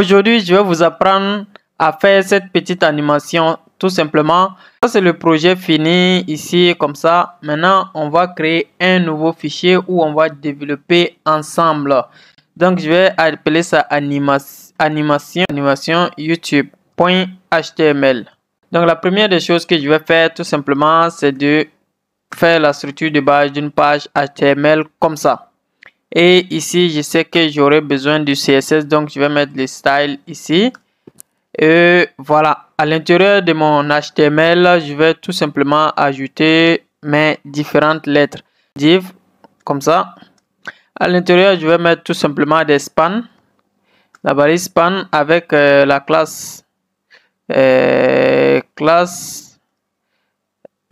Aujourd'hui, je vais vous apprendre à faire cette petite animation tout simplement. Ça, c'est le projet fini ici comme ça. Maintenant, on va créer un nouveau fichier où on va développer ensemble. Donc, je vais appeler ça animation, animation youtube.html. Donc, la première des choses que je vais faire tout simplement, c'est de faire la structure de base d'une page HTML comme ça. Et ici, je sais que j'aurai besoin du CSS, donc je vais mettre le style ici. Et voilà, à l'intérieur de mon HTML, je vais tout simplement ajouter mes différentes lettres. Div, comme ça. À l'intérieur, je vais mettre tout simplement des spans. La balise span avec euh, la classe, euh, classe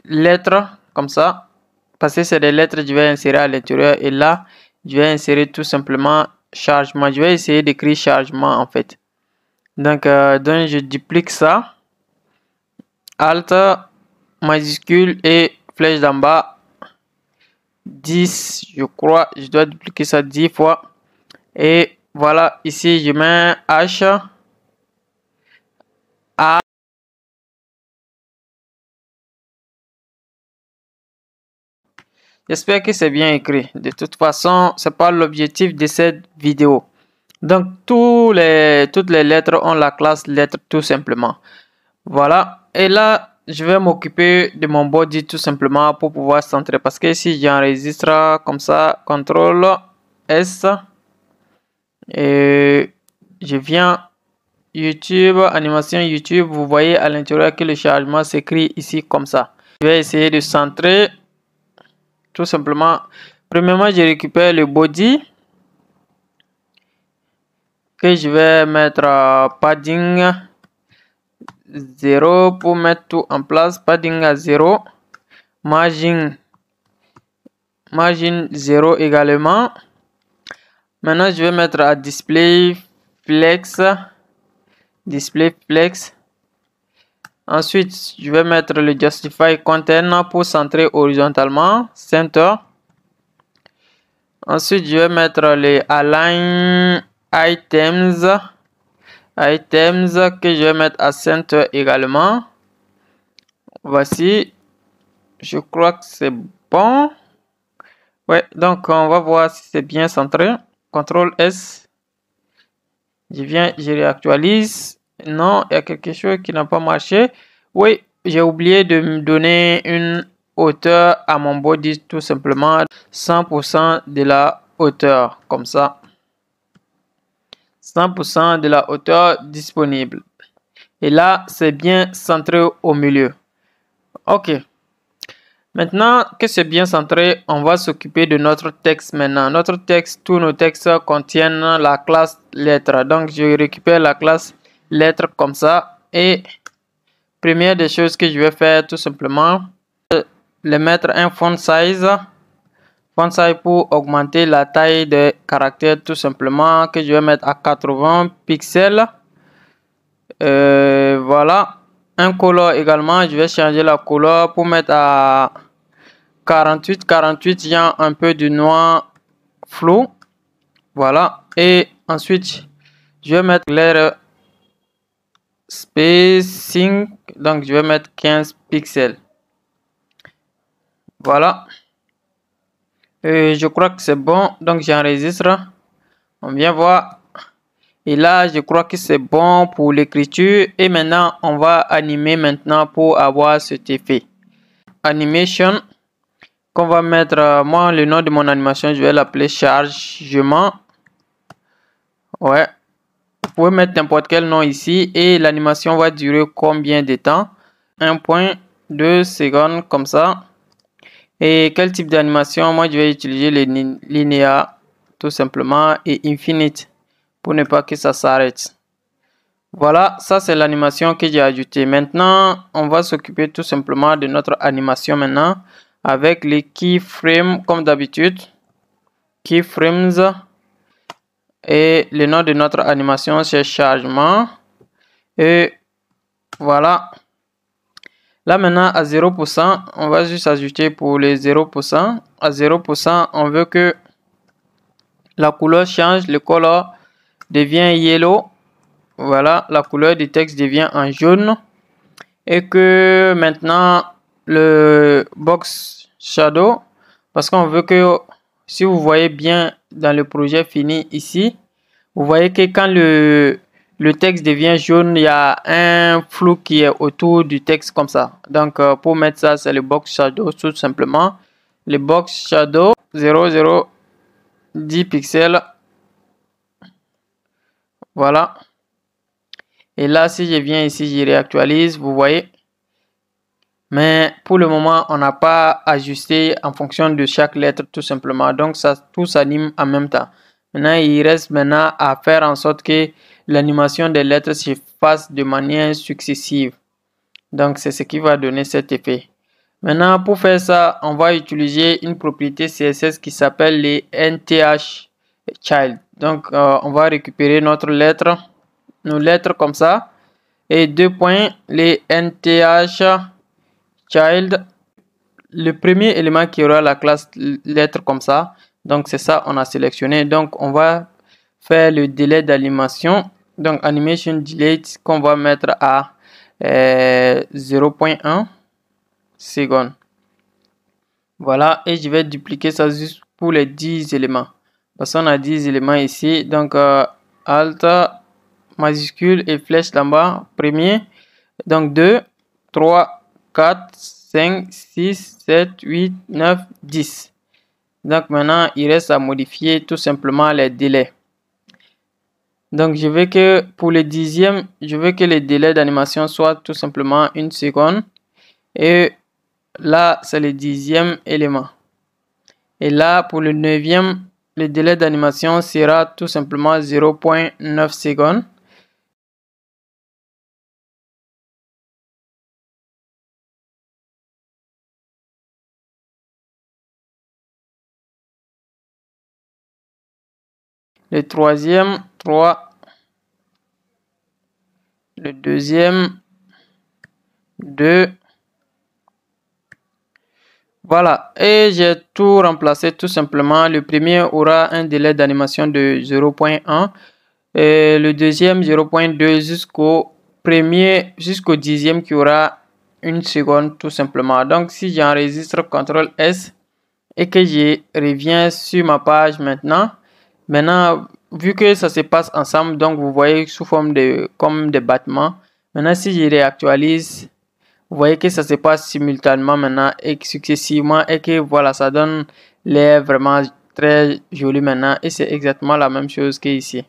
lettres, comme ça. Parce que c'est des lettres, je vais insérer à l'intérieur. Et là, je vais insérer tout simplement chargement. Je vais essayer d'écrire chargement en fait. Donc, euh, je duplique ça. Alt, majuscule et flèche d'en bas. 10, je crois, je dois dupliquer ça 10 fois. Et voilà, ici je mets H. A. J'espère que c'est bien écrit. De toute façon, ce n'est pas l'objectif de cette vidéo. Donc, toutes les lettres ont la classe lettres, tout simplement. Voilà. Et là, je vais m'occuper de mon body tout simplement pour pouvoir centrer. Parce que si j'enregistre comme ça, CTRL S, et je viens YouTube, animation YouTube, vous voyez à l'intérieur que le chargement s'écrit ici comme ça. Je vais essayer de centrer tout simplement, premièrement, je récupère le body que je vais mettre à padding 0 pour mettre tout en place. Padding à 0. Margin. Margin 0 également. Maintenant, je vais mettre à display flex. Display flex. Ensuite, je vais mettre le justify container pour centrer horizontalement, center. Ensuite, je vais mettre les align items, items que je vais mettre à center également. Voici, je crois que c'est bon. Ouais, donc on va voir si c'est bien centré. CTRL S. Je viens, je réactualise. Non, il y a quelque chose qui n'a pas marché. Oui, j'ai oublié de me donner une hauteur à mon body tout simplement 100% de la hauteur comme ça 100% de la hauteur disponible et là c'est bien centré au milieu ok maintenant que c'est bien centré on va s'occuper de notre texte maintenant notre texte tous nos textes contiennent la classe lettre donc je récupère la classe lettres comme ça. Et première des choses que je vais faire tout simplement, le euh, mettre un font size. Font size pour augmenter la taille des caractères tout simplement que je vais mettre à 80 pixels. Euh, voilà. Un color également, je vais changer la couleur pour mettre à 48. 48, il un peu du noir flou. Voilà. Et ensuite, je vais mettre l'air spacing donc je vais mettre 15 pixels voilà je crois que c'est bon donc j'enregistre on vient voir et là je crois que c'est bon pour l'écriture et maintenant on va animer maintenant pour avoir cet effet animation qu'on va mettre euh, moi le nom de mon animation je vais l'appeler chargement ouais pouvez mettre n'importe quel nom ici et l'animation va durer combien de temps 1.2 secondes comme ça. Et quel type d'animation Moi, je vais utiliser les linéas tout simplement et infinite pour ne pas que ça s'arrête. Voilà, ça c'est l'animation que j'ai ajoutée. Maintenant, on va s'occuper tout simplement de notre animation maintenant avec les keyframes comme d'habitude. Keyframes et le nom de notre animation c'est chargement et voilà là maintenant à 0% on va juste ajouter pour les 0% à 0% on veut que la couleur change le color devient yellow voilà la couleur du texte devient en jaune et que maintenant le box shadow parce qu'on veut que si vous voyez bien dans le projet fini ici. Vous voyez que quand le, le texte devient jaune, il y a un flou qui est autour du texte comme ça. Donc, euh, pour mettre ça, c'est le box shadow tout simplement. Le box shadow 0 10 pixels. Voilà. Et là, si je viens ici, j'y réactualise, vous voyez mais pour le moment on n'a pas ajusté en fonction de chaque lettre tout simplement donc ça tout s'anime en même temps maintenant il reste maintenant à faire en sorte que l'animation des lettres se fasse de manière successive donc c'est ce qui va donner cet effet maintenant pour faire ça on va utiliser une propriété css qui s'appelle les nth child donc euh, on va récupérer notre lettre nos lettres comme ça et deux points les nth child, le premier élément qui aura la classe lettre comme ça, donc c'est ça on a sélectionné. Donc on va faire le délai d'animation, donc animation delay qu'on va mettre à 0.1 euh, seconde Voilà, et je vais dupliquer ça juste pour les 10 éléments. Parce qu'on a 10 éléments ici, donc euh, Alt, majuscule et flèche là-bas, premier, donc 2, 3, 4, 5, 6, 7, 8, 9, 10. Donc maintenant, il reste à modifier tout simplement les délais. Donc je veux que pour le dixième, je veux que les délais d'animation soient tout simplement une seconde. Et là, c'est le dixième élément. Et là, pour le neuvième, le délai d'animation sera tout simplement 0.9 secondes. Le troisième, 3. Le deuxième, 2. Voilà, et j'ai tout remplacé tout simplement. Le premier aura un délai d'animation de 0.1 et le deuxième 0.2 jusqu'au premier, jusqu'au dixième qui aura une seconde tout simplement. Donc si j'enregistre CTRL S et que je reviens sur ma page maintenant, Maintenant, vu que ça se passe ensemble, donc vous voyez sous forme de comme des battements. Maintenant, si je réactualise, vous voyez que ça se passe simultanément maintenant et successivement et que voilà, ça donne l'air vraiment très joli maintenant et c'est exactement la même chose qu'ici.